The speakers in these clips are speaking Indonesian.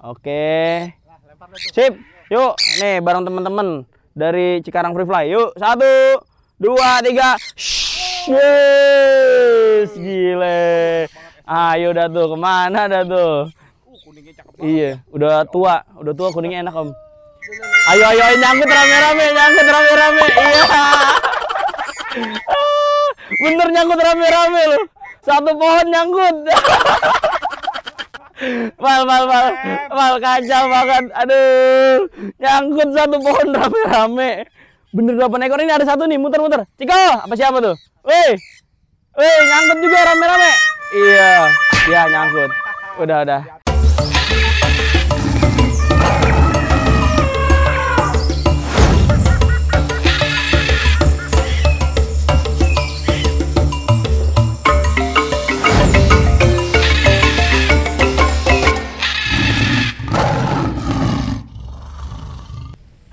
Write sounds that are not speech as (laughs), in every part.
Oke. Sip. Yuk, nih bareng teman-teman dari Cikarang Free Fly. Yuk, satu, dua, tiga. Yes, gile. Ayo dah tuh, kemana dah Iya, udah tua, udah tua kuningnya enak om. Ayo, ayo, nyangkut rame-rame, nyangkut rame-rame. Iya. (laughs) Bener nyangkut rame-rame loh. Satu pohon nyangkut. (laughs) Mal, mal, mal, mal kacau banget. Aduh, nyangkut satu pohon rame-rame. Bener dua ekor ini ada satu nih, muter-muter. Ciko, apa siapa tuh? weh weh nyangkut juga rame-rame. Iya, iya nyangkut. Udah, udah.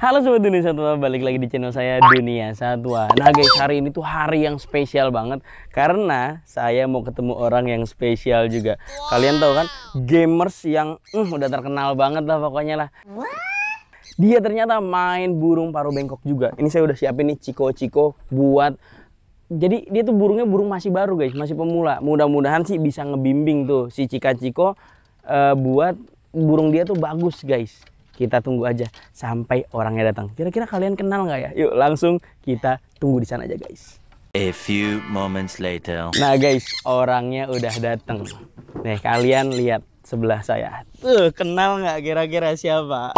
Halo Sobat Dunia Satwa, balik lagi di channel saya Dunia Satwa Nah guys, hari ini tuh hari yang spesial banget Karena saya mau ketemu orang yang spesial juga Kalian tahu kan, gamers yang uh, udah terkenal banget lah pokoknya lah Dia ternyata main burung paruh bengkok juga Ini saya udah siapin nih Ciko-Ciko buat jadi dia tuh burungnya burung masih baru guys, masih pemula. Mudah-mudahan sih bisa ngebimbing tuh si Cika Ciko uh, eh, buat burung dia tuh bagus guys kita tunggu aja sampai orangnya datang. Kira-kira kalian kenal nggak ya? Yuk langsung kita tunggu di sana aja guys. A few moments later. Nah guys, orangnya udah datang. Nih kalian lihat sebelah saya. Tuh kenal nggak kira-kira siapa?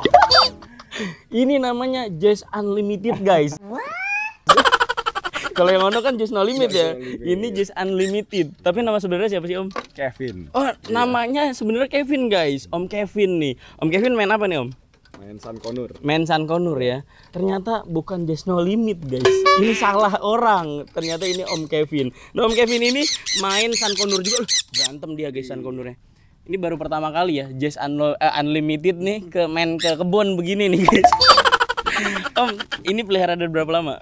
Ini namanya Jazz Unlimited guys. Kalau yang ono kan Just No Limit ya. Ini Just Unlimited. Tapi nama sebenarnya siapa sih Om? Kevin. Oh, namanya sebenarnya Kevin guys. Om Kevin nih. Om Kevin main apa nih Om? Mensan Konur. Mensan Konur ya. Ternyata bukan Just No Limit, guys. Ini salah orang. Ternyata ini Om Kevin. Nah, Om Kevin ini main San Konur juga. berantem dia guys San Konurnya. Ini baru pertama kali ya Just Unlo uh, Unlimited nih ke main ke kebun begini nih, guys. (laughs) om, ini pelihara dari berapa lama?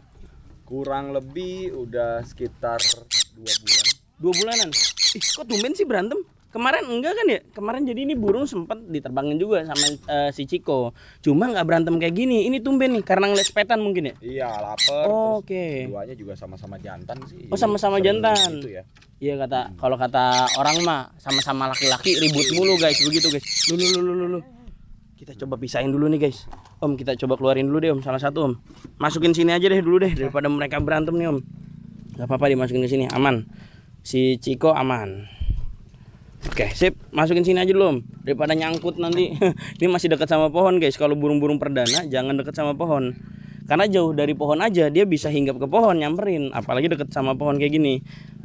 Kurang lebih udah sekitar dua bulan. Dua bulanan? Ih, kok tumben sih berantem? kemarin enggak kan ya kemarin jadi ini burung sempet diterbangin juga sama uh, si Ciko cuma nggak berantem kayak gini ini tumben nih karena ngeliat petan mungkin ya iya lapar oh, oke okay. duanya juga sama-sama jantan sih oh sama-sama jantan itu ya iya kata hmm. kalau kata orang mah sama-sama laki-laki ribut mulu guys begitu guys lu lu lu lu kita coba pisahin dulu nih guys om kita coba keluarin dulu deh om salah satu om masukin sini aja deh dulu deh daripada mereka berantem nih om Gak apa-apa dimasukin ke sini aman si Ciko aman Oke, sip. Masukin sini aja dulu, Daripada nyangkut nanti. (laughs) Ini masih dekat sama pohon, guys. Kalau burung-burung perdana jangan dekat sama pohon. Karena jauh dari pohon aja dia bisa hinggap ke pohon, nyamperin. Apalagi dekat sama pohon kayak gini.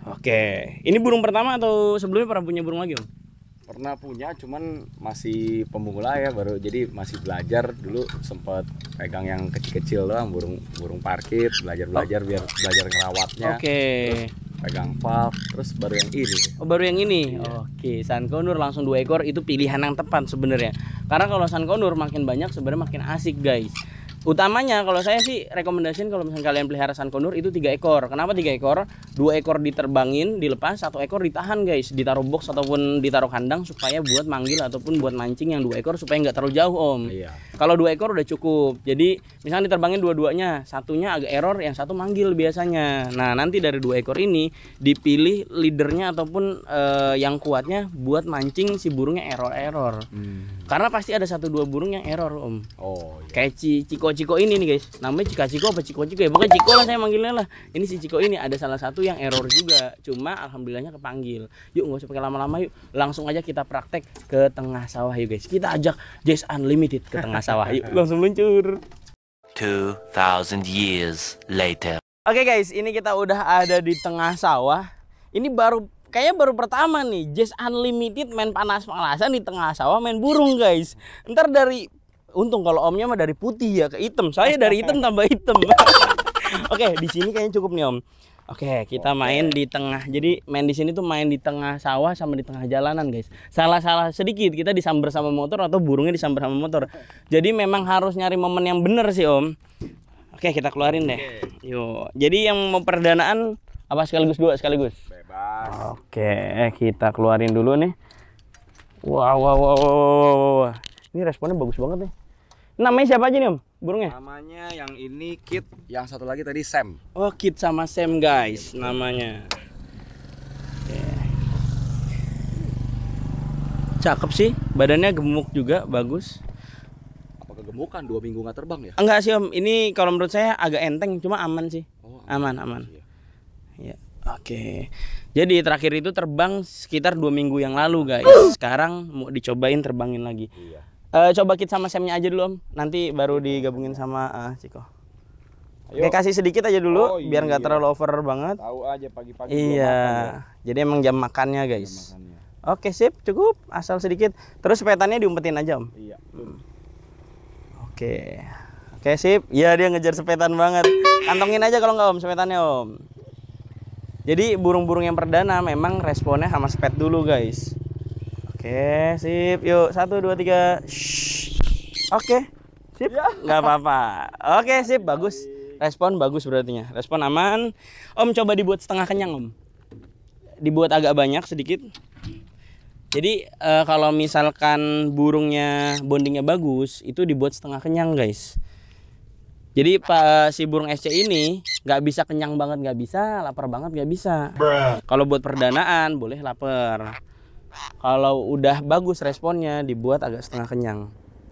Oke. Ini burung pertama atau sebelumnya pernah punya burung lagi, Om? Pernah punya, cuman masih pemula ya baru. Jadi masih belajar dulu sempat pegang yang kecil-kecil doang burung burung parkit, belajar-belajar oh. biar belajar ngerawatnya. Oke. Terus pegang valve terus baru yang ini oh baru yang ini iya. oke sankonur langsung dua ekor itu pilihan yang tepat sebenarnya karena kalau sankonur makin banyak sebenarnya makin asik guys utamanya kalau saya sih rekomendasiin kalau misalnya kalian pelihara sankonur itu tiga ekor kenapa tiga ekor dua ekor diterbangin dilepas satu ekor ditahan guys ditaruh box ataupun ditaruh kandang supaya buat manggil ataupun buat mancing yang dua ekor supaya nggak terlalu jauh om iya. kalau dua ekor udah cukup jadi misalnya diterbangin dua-duanya satunya agak error yang satu manggil biasanya nah nanti dari dua ekor ini dipilih leadernya ataupun uh, yang kuatnya buat mancing si burungnya error-error hmm. karena pasti ada satu dua burung yang error om oh, iya. kayak ciko Ciko ini nih guys namanya Cika Ciko apa Ciko Ciko ya bukan Ciko lah saya manggilnya lah ini si Ciko ini ada salah satu yang error juga cuma alhamdulillahnya kepanggil yuk nggak usah pakai lama-lama yuk langsung aja kita praktek ke tengah sawah yuk guys kita ajak Jazz Unlimited ke tengah sawah yuk (laughs) langsung meluncur 2000 years later Oke okay guys, ini kita udah ada di tengah sawah. Ini baru kayaknya baru pertama nih, Jazz Unlimited main panas-panasan di tengah sawah main burung guys. Ntar dari Untung kalau omnya mah dari putih ya ke hitam. Saya dari hitam (laughs) tambah hitam. (laughs) Oke, di sini kayaknya cukup nih om. Oke, kita Oke. main di tengah. Jadi main di sini tuh main di tengah sawah sama di tengah jalanan, guys. Salah-salah sedikit kita disamber sama motor atau burungnya disamber sama motor. Jadi memang harus nyari momen yang bener sih, Om. Oke, kita keluarin deh. Oke. Yuk. Jadi yang mau perdanaan apa sekaligus dua sekaligus? Bebas. Oke, kita keluarin dulu nih. Wow, wow, wow, wow, wow. Ini responnya bagus banget nih. Namanya siapa aja nih Om? Burungnya? Namanya yang ini Kit, yang satu lagi tadi Sam. Oh, Kit sama Sam guys iya, namanya. Cakep sih, badannya gemuk juga, bagus. Apa kegemukan? Dua minggu nggak terbang ya? Enggak sih Om, ini kalau menurut saya agak enteng, cuma aman sih. Oh, aman, aman. aman. Ya. Oke. Jadi terakhir itu terbang sekitar dua minggu yang lalu guys. Uh! Sekarang mau dicobain terbangin lagi. Iya. Uh, coba kita sama Samnya aja dulu om, nanti baru digabungin sama uh, Ciko. Oke kasih sedikit aja dulu, oh, iya, biar nggak iya. terlalu over banget. Tahu aja pagi-pagi. Iya, ya. jadi emang jam makannya guys. Jam makannya. Oke sip, cukup asal sedikit. Terus petannya diumpetin aja om. Iya. Hmm. Oke, oke sip. Ya dia ngejar sepetan banget. Kantongin aja kalau nggak om sepetannya om. Jadi burung-burung yang perdana memang responnya sama sepet dulu guys Oke, sip. Yuk, satu, dua, tiga. Shhh. Oke, sip. Ya. Nggak apa-apa. Oke, sip. Bagus. Respon bagus berartinya. Respon aman. Om coba dibuat setengah kenyang, Om. Dibuat agak banyak sedikit. Jadi e, kalau misalkan burungnya bondingnya bagus, itu dibuat setengah kenyang, guys. Jadi pak si burung SC ini nggak bisa kenyang banget nggak bisa, lapar banget nggak bisa. Kalau buat perdanaan boleh lapar. Kalau udah bagus responnya dibuat agak setengah kenyang.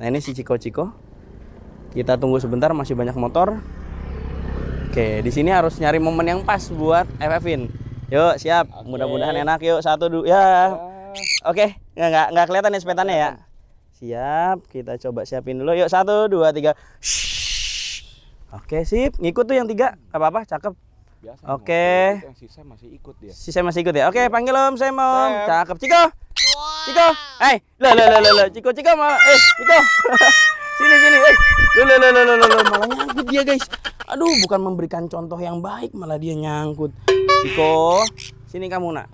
Nah ini si ciko-ciko. Kita tunggu sebentar masih banyak motor. Oke, di sini harus nyari momen yang pas buat FFin. Yuk, siap. Mudah-mudahan enak yuk. Satu dua, ya. Oke, nggak ya, nggak nggak kelihatan nih ya sepetannya ya. Siap, kita coba siapin dulu. Yuk, satu, dua, tiga. Shhh. Oke, sip. Ngikut tuh yang tiga. apa-apa, cakep. Oke. Okay. saya gitu sisa masih ikut dia. Sisa masih ikut ya. Oke, iya. panggil Om saya mau. Cakep, Ciko. Ciko. Eh, lo lo lo lo lo. Ciko, Ciko mau. Eh, Ciko. (laughs) sini sini. Eh, lo lo lo lo lo malah nyangkut dia, guys. Aduh, bukan memberikan contoh yang baik, malah dia nyangkut. Ciko, sini kamu, Nak.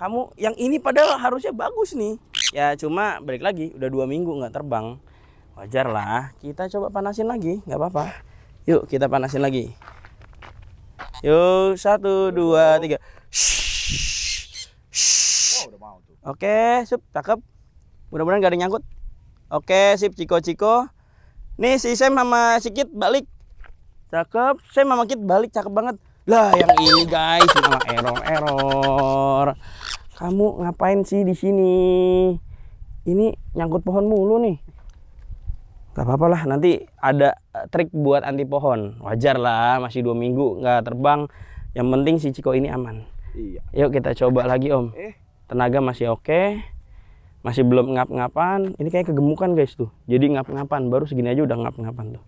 Kamu yang ini padahal harusnya bagus nih. Ya, cuma balik lagi udah dua minggu nggak terbang. Wajar lah. Kita coba panasin lagi, nggak apa-apa. Yuk, kita panasin lagi. Yuk, satu, dua, tiga. Oke, sip, cakep. Mudah-mudahan gak ada nyangkut. Oke, sip, ciko-ciko. Nih si Sam sama si Kit balik. Cakep, Sam sama Kit balik, cakep banget. Lah, yang ini guys, cuma error-error. Kamu ngapain sih di sini? Ini nyangkut pohon mulu nih. Gak apa-apa lah nanti ada eh, trik buat anti pohon wajar lah masih dua minggu nggak terbang yang penting si Ciko ini aman iya. yuk kita coba lagi om eh. tenaga masih oke masih belum ngap-ngapan ini kayak kegemukan guys tuh jadi ngap-ngapan baru segini aja udah ngap-ngapan tuh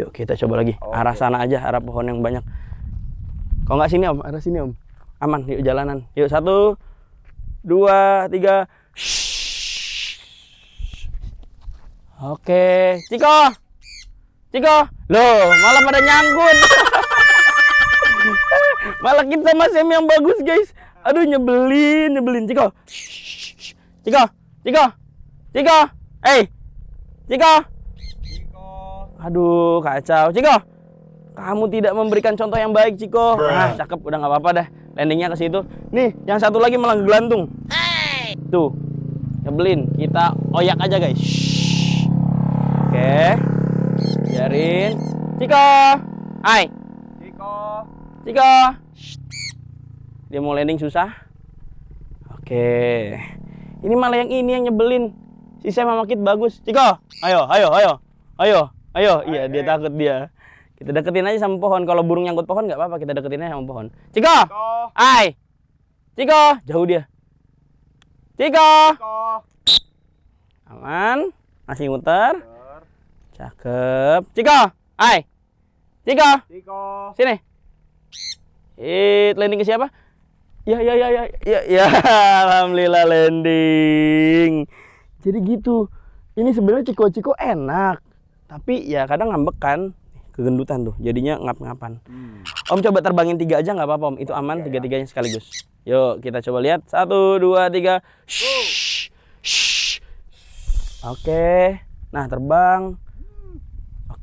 yuk kita coba lagi arah sana aja arah pohon yang banyak Kok nggak sini om arah sini om aman yuk jalanan yuk satu dua tiga Shhh. Oke, Ciko. Ciko. lo malah pada nyangkut. (laughs) malah kita sama yang bagus, guys. Aduh, nyebelin, nyebelin. Ciko. Ciko. Ciko. Ciko. Eh. Hey. Ciko. Aduh, kacau. Ciko. Kamu tidak memberikan contoh yang baik, Ciko. Nah, cakep. Udah nggak apa-apa deh, Landingnya ke situ. Nih, yang satu lagi malah gelantung. Hey. Tuh. Nyebelin. Kita oyak aja, guys. Oke. Biarin. Ciko. Hai. Ciko. Ciko. Dia mau landing susah. Oke. Ini malah yang ini yang nyebelin. si Sisa kit bagus. Ciko. Ayo, ayo, ayo. Ayo, ayo. Iya, dia takut dia. Kita deketin aja sama pohon. Kalau burung nyangkut pohon nggak apa-apa, kita deketin aja sama pohon. Ciko. Hai. Ciko, jauh dia. Ciko. Ciko. Aman. Masih muter. Cakep. Ciko, hai. Ciko. Ciko. Sini. It landing ke siapa? Ya ya ya ya ya ya (laughs) alhamdulillah landing. Jadi gitu. Ini sebenarnya ciko-ciko enak, tapi ya kadang ngambek kan kegendutan tuh jadinya ngap-ngapan hmm. om coba terbangin tiga aja nggak apa-apa om itu aman okay, iya, iya. tiga-tiganya sekaligus yuk kita coba lihat satu dua tiga oke okay. nah terbang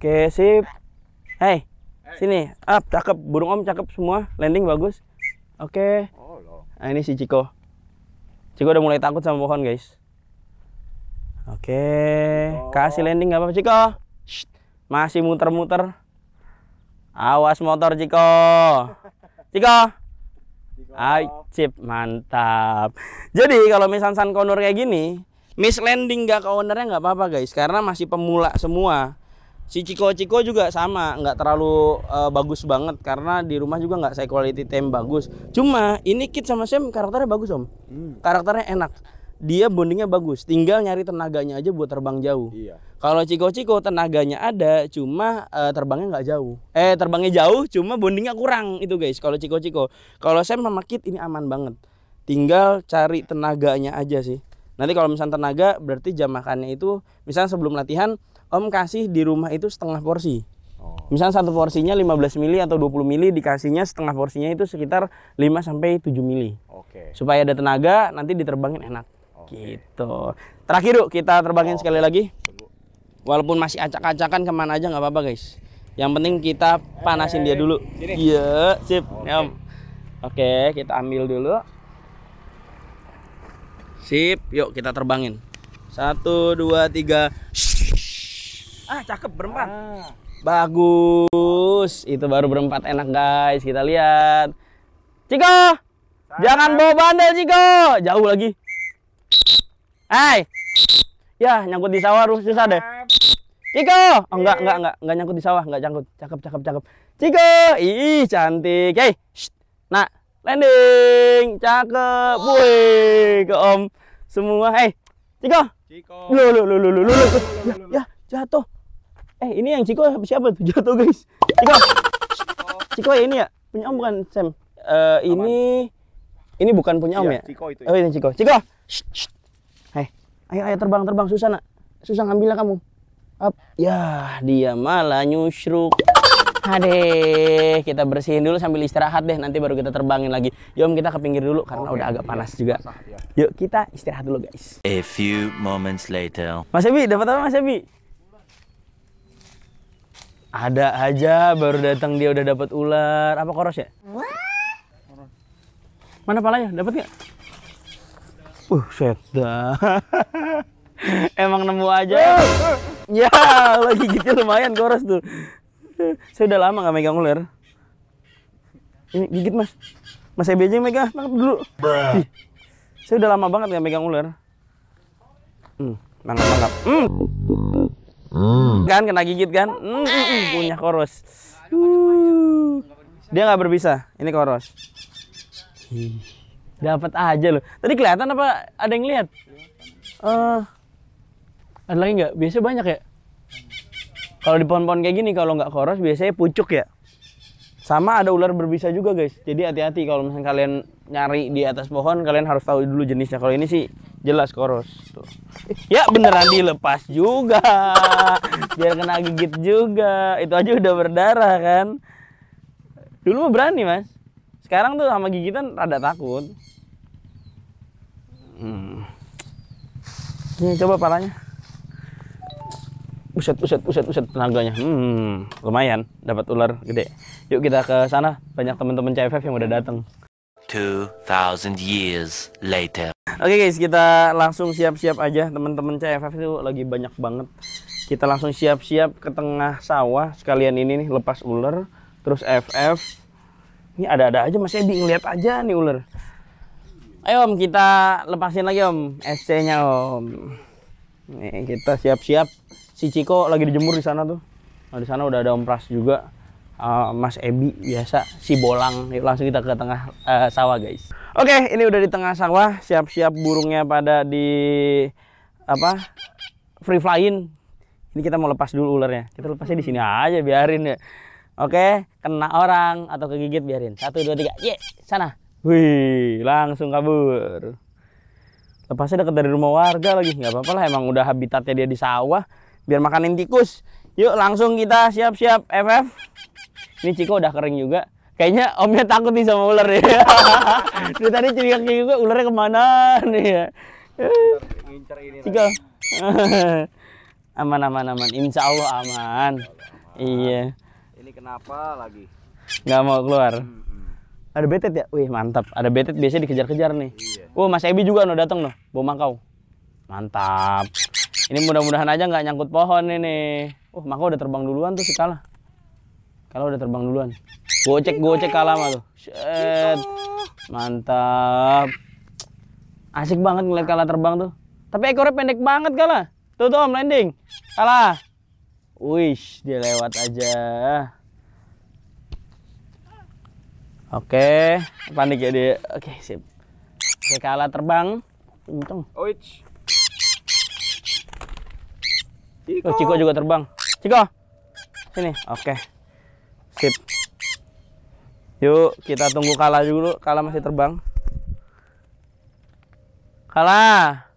Oke, sip. Hey, hey. sini. Up, ah, cakep. Burung om cakep semua. Landing bagus. Oke. Nah, ini si Ciko. Ciko udah mulai takut sama pohon, guys. Oke, Okay. kasih landing gak apa-apa, Ciko. Shh. Masih muter-muter. Awas motor, Ciko. Ciko. chip mantap. Jadi kalau misalnya San Connor kayak gini, miss landing gak ke ownernya gak apa-apa guys, karena masih pemula semua si Ciko Ciko juga sama nggak terlalu uh, bagus banget karena di rumah juga nggak saya quality time bagus cuma ini Kit sama Sam karakternya bagus om hmm. karakternya enak dia bondingnya bagus tinggal nyari tenaganya aja buat terbang jauh iya. kalau Ciko Ciko tenaganya ada cuma uh, terbangnya nggak jauh eh terbangnya jauh cuma bondingnya kurang itu guys kalau Ciko Ciko kalau Sam sama Kit ini aman banget tinggal cari tenaganya aja sih nanti kalau misalnya tenaga berarti jam makannya itu misalnya sebelum latihan Om kasih di rumah itu setengah porsi. Oh. Misalnya satu porsinya 15 mili atau 20 mili dikasihnya setengah porsinya itu sekitar 5 sampai 7 mili. Okay. Supaya ada tenaga nanti diterbangin enak. Okay. Gitu. Terakhir yuk kita terbangin oh. sekali iya. lagi. Walaupun masih acak-acakan kemana aja nggak apa-apa guys. Yang penting kita panasin hey, dia eh, dulu. Iya, sip. Oke, okay. okay, kita ambil dulu. Sip, yuk kita terbangin. Satu, dua, tiga. Ah, cakep berempat. Ah. Bagus. Itu baru berempat enak, guys. Kita lihat. Ciko, Sayang. jangan bawa bandel, Ciko. Jauh lagi. Hai. Ya, nyangkut di sawah rusuh susah deh. Ciko, oh, enggak, enggak, enggak, enggak nyangkut di sawah, enggak nyangkut. Cakep, cakep, cakep. Ciko, ih, cantik. Hei, nah, landing, cakep. Oh. Woi, ke Om semua. Hei, Ciko. Ciko. Lu, lu, lu, lu, lu, lu, lu, lu, lu, ya, eh ini yang Ciko siapa tuh (laughs) jatuh guys Ciko Ciko ya ini ya punya om bukan Sam uh, ini ini bukan punya om iya, ya Ciko itu ya. oh ini Ciko Ciko hei ayo ayo terbang terbang susah nak susah ngambilnya kamu Up. ya dia malah nyusruk Adeh, kita bersihin dulu sambil istirahat deh. Nanti baru kita terbangin lagi. Yom kita ke pinggir dulu karena okay, udah agak iya, panas iya, juga. iya. Yuk kita istirahat dulu guys. A few moments later. Mas Ebi, dapat apa Mas Ebi? Ada aja baru datang dia udah dapat ular. Apa koros ya? Mana palanya? Dapat nggak? Uh, set dah. (laughs) Emang nemu aja. ya, lagi gigitnya lumayan koros tuh. Saya udah lama nggak megang ular. Ini gigit mas. Mas Ebi aja yang megang, dulu. saya udah lama banget nggak megang ular. Hmm, mangap mangap. Hmm. Hmm. Kan kena gigit kan? Hmm, hmm, hmm punya koros. Dia nggak berbisa. Ini koros. Dapat aja loh. Tadi kelihatan apa ada yang lihat? Uh, ada lagi nggak? Biasanya banyak ya. Kalau di pohon-pohon kayak gini kalau nggak koros biasanya pucuk ya. Sama ada ular berbisa juga guys. Jadi hati-hati kalau misalnya kalian nyari di atas pohon kalian harus tahu dulu jenisnya. Kalau ini sih jelas koros tuh ya beneran dilepas juga (laughs) biar kena gigit juga itu aja udah berdarah kan dulu mah berani mas sekarang tuh sama gigitan rada takut hmm. ini coba palanya uset uset uset uset tenaganya hmm lumayan dapat ular gede yuk kita ke sana banyak teman-teman CFF yang udah datang 2000 years later Oke guys, kita langsung siap-siap aja teman-teman CFF itu lagi banyak banget. Kita langsung siap-siap ke tengah sawah sekalian ini nih lepas ular, terus FF. Ini ada-ada aja masih Ebi ngeliat aja nih ular. Ayo Om, kita lepasin lagi Om SC-nya Om. Nih, kita siap-siap. Si Ciko lagi dijemur di sana tuh. Nah, di sana udah ada Om Pras juga. Eh, Mas Ebi biasa si bolang. Yuk langsung kita ke tengah uh, sawah guys. Oke, ini udah di tengah sawah, siap-siap burungnya pada di apa? Free flying. Ini kita mau lepas dulu ularnya. Kita lepasnya di sini aja, biarin ya. Oke, kena orang atau kegigit biarin. Satu, dua, tiga, ye, sana. Wih, langsung kabur. Lepasnya dekat dari rumah warga lagi, nggak apa-apa lah. Emang udah habitatnya dia di sawah. Biar makanin tikus. Yuk, langsung kita siap-siap FF ini Ciko udah kering juga kayaknya omnya takut nih sama ular ya (laughs) dari tadi curiga kayak gue ularnya kemana nih ya Ciko (laughs) aman aman aman insya Allah aman, iya ini kenapa lagi Gak mau keluar ada betet ya wih mantap ada betet biasanya dikejar-kejar nih iya. Oh, Mas Ebi juga no datang no bawa mangkau mantap ini mudah-mudahan aja nggak nyangkut pohon ini Oh, mangkau udah terbang duluan tuh si kalah kalau udah terbang duluan. Gocek gocek Kalama tuh. Shit. Mantap. Asik banget ngeliat Kala terbang tuh. Tapi ekornya pendek banget Kala. Tuh tuh om landing. Kala. Wish dia lewat aja. Oke, panik ya dia. Oke, sip. Oke, Kala terbang. Untung. Oh, Ciko. Oh, Ciko juga terbang. Ciko. Sini. Oke. Sip. Yuk, kita tunggu kalah dulu. kalah masih terbang. kalah,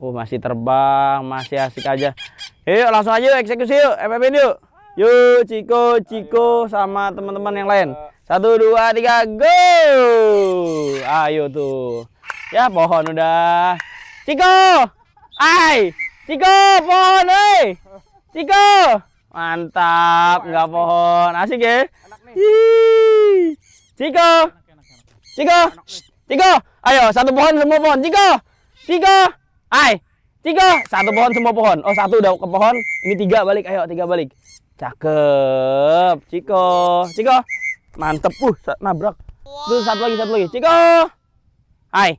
Oh, masih terbang, masih asik aja. Yuk, langsung aja eksekusi yuk, FFN yuk. Yuk, Ciko, Ciko sama teman-teman yang lain. Satu, dua, tiga, go! Ayo tuh. Ya, pohon udah. Ciko! Ai! Ciko, pohon, hei! Ciko! Mantap, nggak pohon. Asik ya? Ciko. Ciko. Ciko. Ayo, satu pohon semua pohon. Ciko. Ciko. Hai. Ciko, satu pohon semua pohon. Oh, satu udah ke pohon. Ini tiga balik. Ayo, tiga balik. Cakep. Ciko. Ciko. Mantep. Uh, nabrak. Terus satu lagi, satu lagi. Ciko. Hai.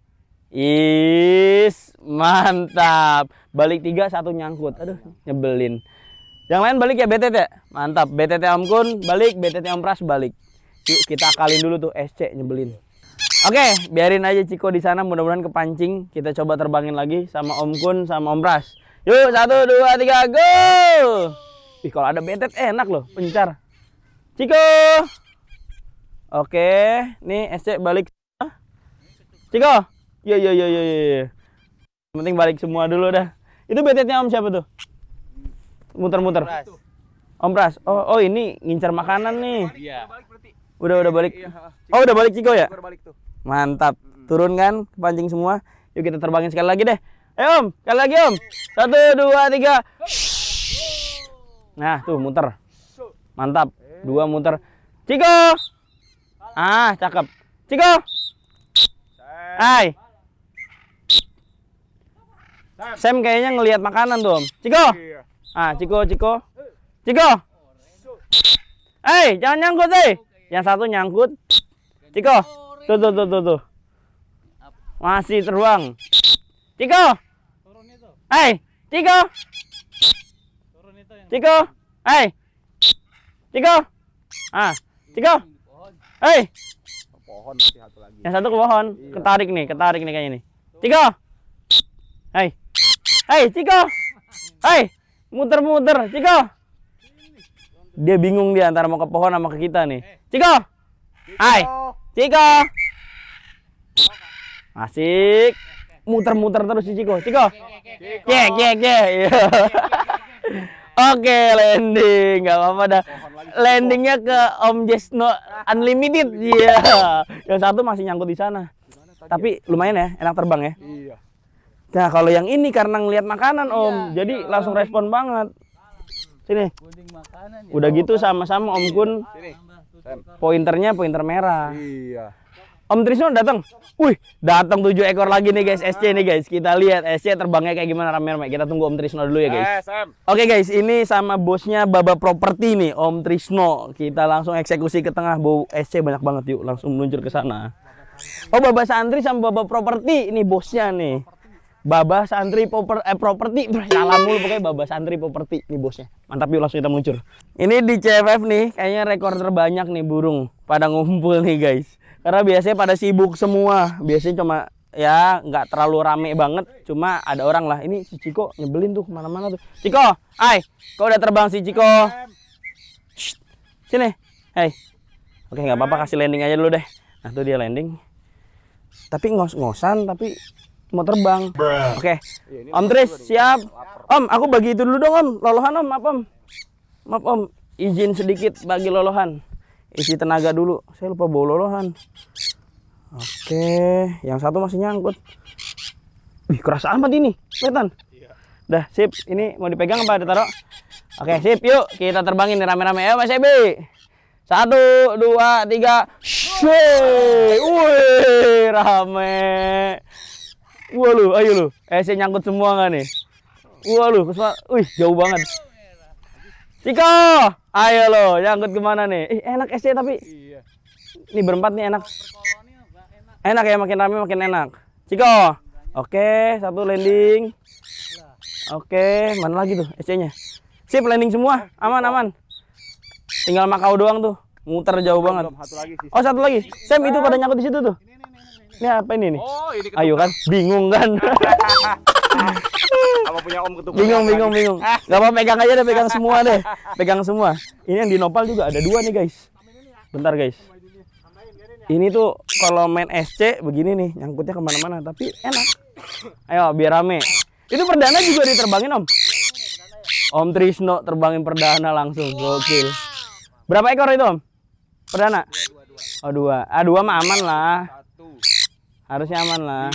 Is, mantap. Balik tiga, satu nyangkut. Aduh, nyebelin. Yang lain balik ya BTT. Mantap. BTT Om Kun balik, BTT Om Pras balik. Yuk kita akalin dulu tuh SC nyebelin. Oke, biarin aja Ciko di sana. Mudah-mudahan kepancing. Kita coba terbangin lagi sama Om Kun sama Om Pras. Yuk, satu, dua, tiga, go! Ih, kalau ada BTT eh, enak loh, pencar. Ciko! Oke, nih SC balik. Ciko! Iya iya, iya, iya, iya, iya. Yang penting balik semua dulu dah. Itu betetnya Om siapa tuh? muter-muter. Om Pras. Oh, oh ini ngincar makanan nih. Iya. Udah udah balik. Iya, oh, udah balik Ciko ya? Mantap. Hmm. Turun kan pancing semua. Yuk kita terbangin sekali lagi deh. Eh Om, sekali lagi Om. Satu, dua, tiga. Nah, tuh muter. Mantap. Dua muter. Ciko. Ah, cakep. Ciko. Hai. Sam kayaknya ngelihat makanan tuh, Om. Ciko. Iya. Ah, Ciko, Ciko. Ciko. Eh, jangan nyangkut, eh. Yang satu nyangkut. Ciko. Tuh, tuh, tuh, tuh, tuh. Masih teruang. Ciko. Eh, Ciko. Ciko. Eh. Ciko. Ah, Ciko. Eh. Pohon satu lagi. Yang satu ke pohon, ketarik nih, ketarik nih kayaknya nih. Ciko. Hei. Hei, Ciko. Hei. Muter-muter, Ciko. Dia bingung dia antara mau ke pohon sama ke kita nih. Ciko. Hai. Ciko. Asik. Muter-muter terus si Ciko. Ciko. Ye, ye, ye. Oke, landing. Gak apa-apa dah. Landingnya ke Om Jesno Unlimited. Iya. Yeah. Yang satu masih nyangkut di sana. Tapi lumayan ya, enak terbang ya. Iya. Nah kalau yang ini karena ngelihat makanan iya. om, iya, jadi langsung respon banget. Sini. Ya. Udah gitu sama-sama om Kun. Pointernya pointer merah. Iya. Om Trisno datang. Wih, datang tujuh ekor lagi nih guys SC nih guys. Kita lihat SC terbangnya kayak gimana rame-rame. Kita tunggu Om Trisno dulu ya eh, guys. Oke guys, ini sama bosnya Baba Property nih Om Trisno. Kita langsung eksekusi ke tengah bu SC banyak banget yuk. Langsung meluncur ke sana. Oh Baba Santri sama Baba Property ini bosnya nih. Baba Santri Proper eh Properti. Salam mulu pokoknya Baba Santri properti nih bosnya. Mantap yuk langsung kita muncul Ini di CFF nih kayaknya rekor terbanyak nih burung pada ngumpul nih guys. Karena biasanya pada sibuk semua. Biasanya cuma ya nggak terlalu rame banget. Cuma ada orang lah. Ini si Ciko nyebelin tuh kemana-mana tuh. Ciko, hai. Kau udah terbang si Ciko? Shh. Sini. hei Oke nggak apa-apa kasih landing aja dulu deh. Nah tuh dia landing. Tapi ngos-ngosan tapi mau terbang. Oke. Okay. Om Tris, siap. Om, aku bagi itu dulu dong, Om. Lolohan, Om, maaf, Om. Maaf, Om. Izin sedikit bagi lolohan. Isi tenaga dulu. Saya lupa bawa lolohan. Oke, okay. yang satu masih nyangkut. Wih, keras amat ini. Kelihatan. Udah, iya. sip. Ini mau dipegang apa ditaruh? Oke, okay, sip. Yuk, kita terbangin nih rame-rame Ayo, Mas Ebi. Satu, dua, tiga. Shoo! Wih, rame. Wah lu, ayo lu. Eh, saya nyangkut semua nggak nih? Wah lu, kesma... Wih, jauh banget. Ciko, ayo lo, nyangkut kemana nih? Ih, enak SC tapi. Iya. Ini berempat nih enak. Enak ya, makin rame makin enak. Ciko, oke, satu landing. Oke, mana lagi tuh SC-nya? Sip, landing semua, aman aman. Tinggal Makau doang tuh, muter jauh banget. Oh satu lagi, Sam itu pada nyangkut di situ tuh. Ini apa ini nih? Oh, ini Ayo kan, bingung kan? Apa (laughs) punya Om Bingung, ya, bingung, bingung. Gak apa pegang aja deh, pegang semua deh. Pegang semua. Ini yang di Nopal juga ada dua nih, guys. Bentar, guys. Ini tuh kalau main SC begini nih, nyangkutnya kemana-mana, tapi enak. Ayo, biar rame. Itu perdana juga diterbangin, Om? Om Trisno terbangin perdana langsung, gokil. Berapa ekor itu, Om? Perdana? Oh, dua. Ah, dua mah aman lah harus aman lah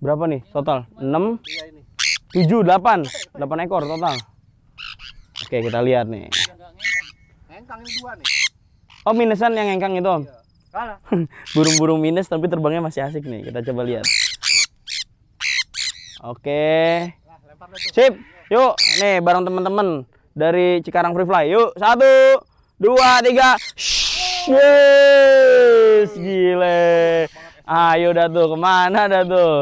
berapa nih total 6 7 8 8 ekor total oke kita lihat nih oh minusan yang engkang itu iya. (laughs) burung-burung minus tapi terbangnya masih asik nih kita coba lihat oke sip yuk nih bareng teman-teman dari Cikarang Free Fly yuk satu dua tiga yes gile Ayo ah, iya dah tuh, kemana dah tuh?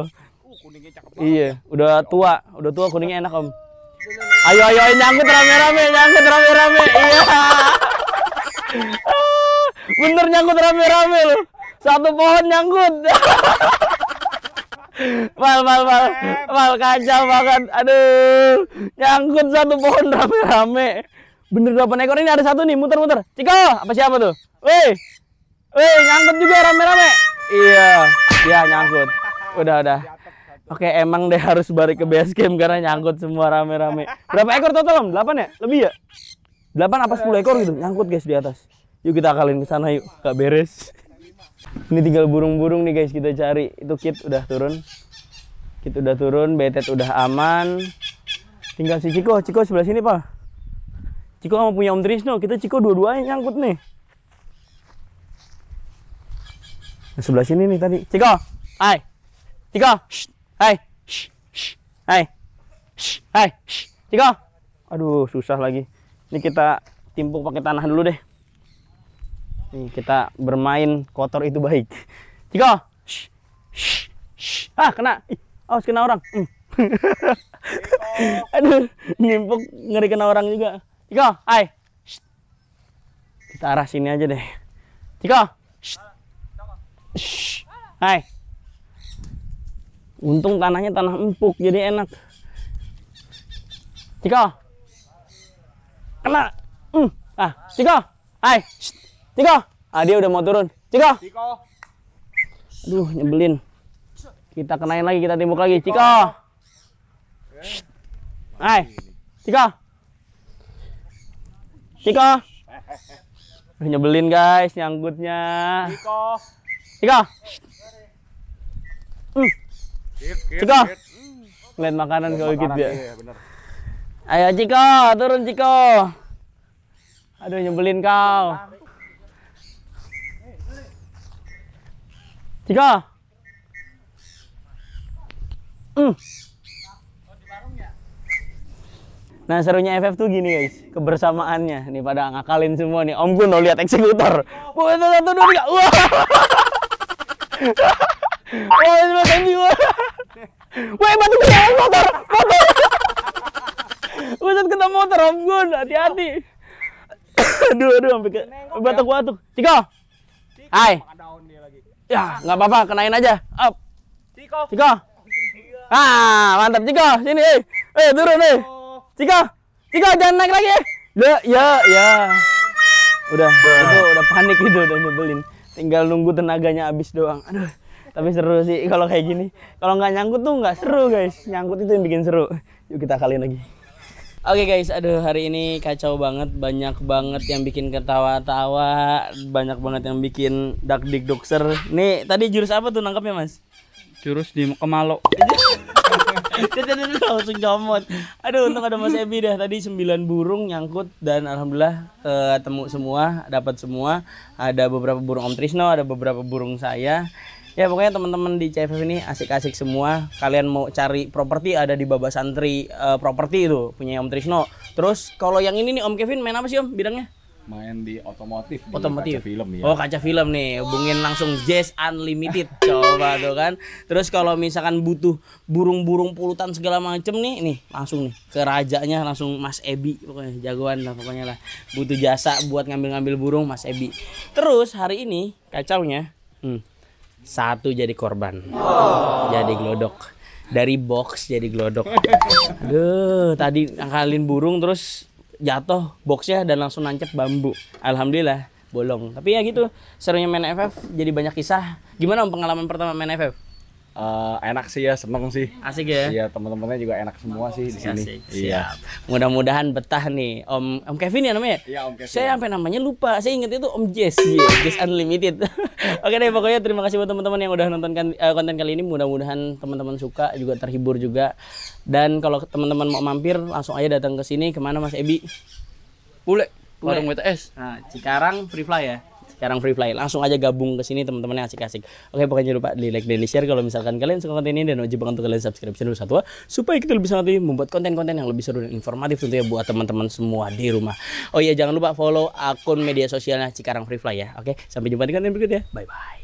Uh, kuningnya cakep Iya, ya. udah ya tua, udah tua kuningnya enak om. Iya, iya, ayo ayo nyangkut rame-rame, nyangkut rame-rame. Iya. (laughs) Bener nyangkut rame-rame loh. Satu pohon nyangkut. (laughs) Mal, mal, mal, mal kacau banget. Aduh, nyangkut satu pohon rame-rame. Bener berapa ekor ini ada satu nih, muter-muter. Ciko, apa siapa tuh? Woi, woi, nyangkut juga rame-rame. Iya, iya nyangkut. Udah, udah. Oke, emang deh harus balik ke base camp karena nyangkut semua rame-rame. Berapa ekor total, Om? 8 ya? Lebih ya? 8 apa 10 ekor gitu? Nyangkut guys di atas. Yuk kita akalin ke sana yuk. Gak beres. Ini tinggal burung-burung nih guys kita cari. Itu kit udah turun. Kit udah turun, betet udah aman. Tinggal si Ciko. Ciko sebelah sini, Pak. Ciko sama punya Om Trisno. Kita Ciko dua-duanya nyangkut nih. Yang sebelah sini nih tadi. Ciko, hai. Ciko, hai. Hai. Hai. Ciko. Aduh, susah lagi. Ini kita timpuk pakai tanah dulu deh. Nih, kita bermain kotor itu baik. Ciko. Ah, kena. Awas kena orang. Hmm. (laughs) Aduh, ngimpuk ngeri kena orang juga. Ciko, hai. Kita arah sini aja deh. Ciko. Hai. Untung tanahnya tanah empuk jadi enak. Tiko. Kena. Hmm. Ah, Tiko. Hai. Tiko. Ah, dia udah mau turun. Tiko. Tiko. Aduh, nyebelin. Kita kenain lagi, kita timbuk lagi. Tiko. Hai. Tiko. Tiko. Nyebelin guys nyangkutnya. Tiko. Ika. Hmm. Ciko. Lain makanan kau ikut gitu ya. Iya, Ayo Ciko, turun Ciko. Aduh nyebelin kau. Ciko. Hmm. Nah serunya FF tuh gini guys, kebersamaannya nih pada ngakalin semua nih. Om Gun lihat eksekutor. Oh, satu dua tiga. Wah. Wah, ini mas anjing wah. Wah, batu kena motor, motor. Buset kena motor, ampun, hati-hati. aduh, aduh, sampai ke ya. batuk tuh. Ciko. Hai. Ya, nggak apa-apa, kenain aja. Up. Ciko. Ciko. Ah, mantap Ciko, sini. Eh, eh turun nih. Eh. Ciko. Ciko jangan naik lagi. Ya, ya, ya. Udah, itu udah panik itu udah nyebelin tinggal nunggu tenaganya habis doang aduh tapi seru sih kalau kayak gini kalau nggak nyangkut tuh nggak seru guys nyangkut itu yang bikin seru yuk kita kali lagi Oke okay guys, aduh hari ini kacau banget, banyak banget yang bikin ketawa-tawa, banyak banget yang bikin dak dik dokser. Nih tadi jurus apa tuh nangkapnya mas? Jurus di kemalok. (laughs) (laughs) langsung comot. Aduh, untuk ada Mas Ebi dah tadi 9 burung nyangkut dan alhamdulillah uh, temu semua, dapat semua. Ada beberapa burung Om Trisno, ada beberapa burung saya. Ya pokoknya teman-teman di CFF ini asik-asik semua. Kalian mau cari properti ada di Baba Santri uh, Properti itu punya Om Trisno. Terus kalau yang ini nih Om Kevin main apa sih Om bidangnya? main di otomotif, otomotif. Di kaca film ya. Oh, kaca film nih. Hubungin langsung Jazz Unlimited coba tuh kan. Terus kalau misalkan butuh burung-burung pulutan segala macem nih, nih langsung nih ke rajanya langsung Mas Ebi pokoknya jagoan lah pokoknya lah. Butuh jasa buat ngambil-ngambil burung Mas Ebi. Terus hari ini kacaunya hmm, satu jadi korban. Oh. Jadi glodok. Dari box jadi glodok. Aduh, (laughs) tadi ngakalin burung terus jatuh boxnya dan langsung nancep bambu alhamdulillah bolong tapi ya gitu serunya main FF jadi banyak kisah gimana om pengalaman pertama main FF uh, enak sih ya, seneng sih. Asik ya. Iya, teman-temannya juga enak semua sih di sini. iya. Mudah-mudahan betah nih. Om Om Kevin ya namanya? Iya, Om Kevin. Saya sampai namanya lupa. Saya ingat itu Om Jess. Iya, Jess Unlimited. (laughs) Oke deh, pokoknya terima kasih buat teman-teman yang udah nonton kan, eh, konten kali ini. Mudah-mudahan teman-teman suka juga terhibur juga. Dan kalau teman-teman mau mampir, langsung aja datang ke sini. Kemana Mas Ebi? Pule. Warung WTS. Nah, Cikarang Free Fly ya sekarang Free Fly. Langsung aja gabung ke sini teman-teman yang asik-asik. Oke, pokoknya jangan lupa di like dan di share kalau misalkan kalian suka konten ini dan wajib banget untuk kalian subscribe channel satu ah, supaya kita lebih sangat membuat konten-konten yang lebih seru dan informatif tentunya buat teman-teman semua di rumah. Oh iya, jangan lupa follow akun media sosialnya Cikarang Free Fly ya. Oke, sampai jumpa di konten berikutnya. Bye bye.